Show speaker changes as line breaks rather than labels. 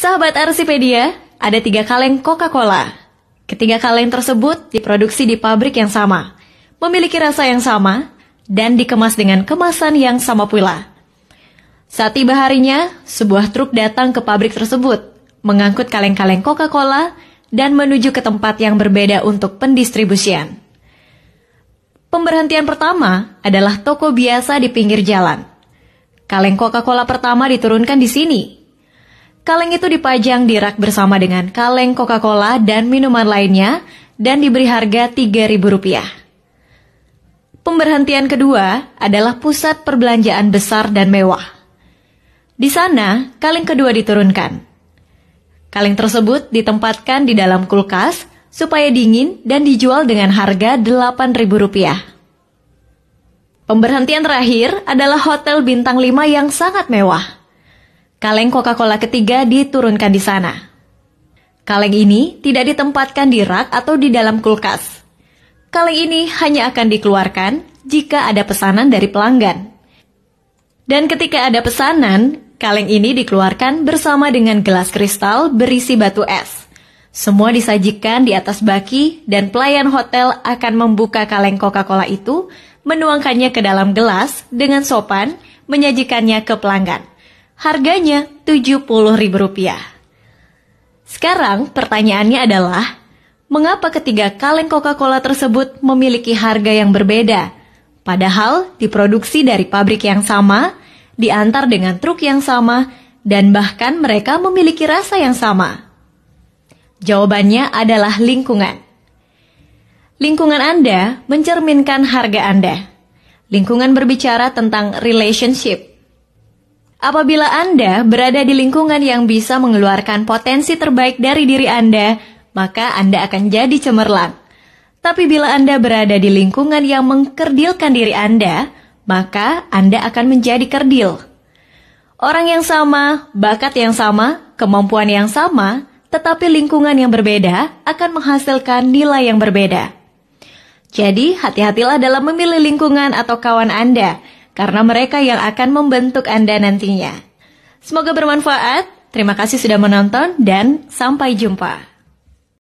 Sahabat Arsipedia, ada tiga kaleng Coca-Cola. Ketiga kaleng tersebut diproduksi di pabrik yang sama, memiliki rasa yang sama, dan dikemas dengan kemasan yang sama pula. Saat tiba harinya, sebuah truk datang ke pabrik tersebut, mengangkut kaleng-kaleng Coca-Cola dan menuju ke tempat yang berbeda untuk pendistribusian. Pemberhentian pertama adalah toko biasa di pinggir jalan. Kaleng Coca-Cola pertama diturunkan di sini, Kaleng itu dipajang di rak bersama dengan kaleng Coca-Cola dan minuman lainnya dan diberi harga Rp3.000. Pemberhentian kedua adalah pusat perbelanjaan besar dan mewah. Di sana, kaleng kedua diturunkan. Kaleng tersebut ditempatkan di dalam kulkas supaya dingin dan dijual dengan harga Rp8.000. Pemberhentian terakhir adalah hotel bintang 5 yang sangat mewah. Kaleng Coca-Cola ketiga diturunkan di sana. Kaleng ini tidak ditempatkan di rak atau di dalam kulkas. Kaleng ini hanya akan dikeluarkan jika ada pesanan dari pelanggan. Dan ketika ada pesanan, kaleng ini dikeluarkan bersama dengan gelas kristal berisi batu es. Semua disajikan di atas baki dan pelayan hotel akan membuka kaleng Coca-Cola itu, menuangkannya ke dalam gelas dengan sopan, menyajikannya ke pelanggan. Harganya Rp70.000. Sekarang pertanyaannya adalah, mengapa ketiga kaleng Coca-Cola tersebut memiliki harga yang berbeda, padahal diproduksi dari pabrik yang sama, diantar dengan truk yang sama, dan bahkan mereka memiliki rasa yang sama? Jawabannya adalah lingkungan. Lingkungan Anda mencerminkan harga Anda. Lingkungan berbicara tentang relationship, Apabila Anda berada di lingkungan yang bisa mengeluarkan potensi terbaik dari diri Anda, maka Anda akan jadi cemerlang. Tapi bila Anda berada di lingkungan yang mengkerdilkan diri Anda, maka Anda akan menjadi kerdil. Orang yang sama, bakat yang sama, kemampuan yang sama, tetapi lingkungan yang berbeda akan menghasilkan nilai yang berbeda. Jadi, hati-hatilah dalam memilih lingkungan atau kawan Anda karena mereka yang akan membentuk Anda nantinya. Semoga bermanfaat. Terima kasih sudah menonton dan sampai jumpa.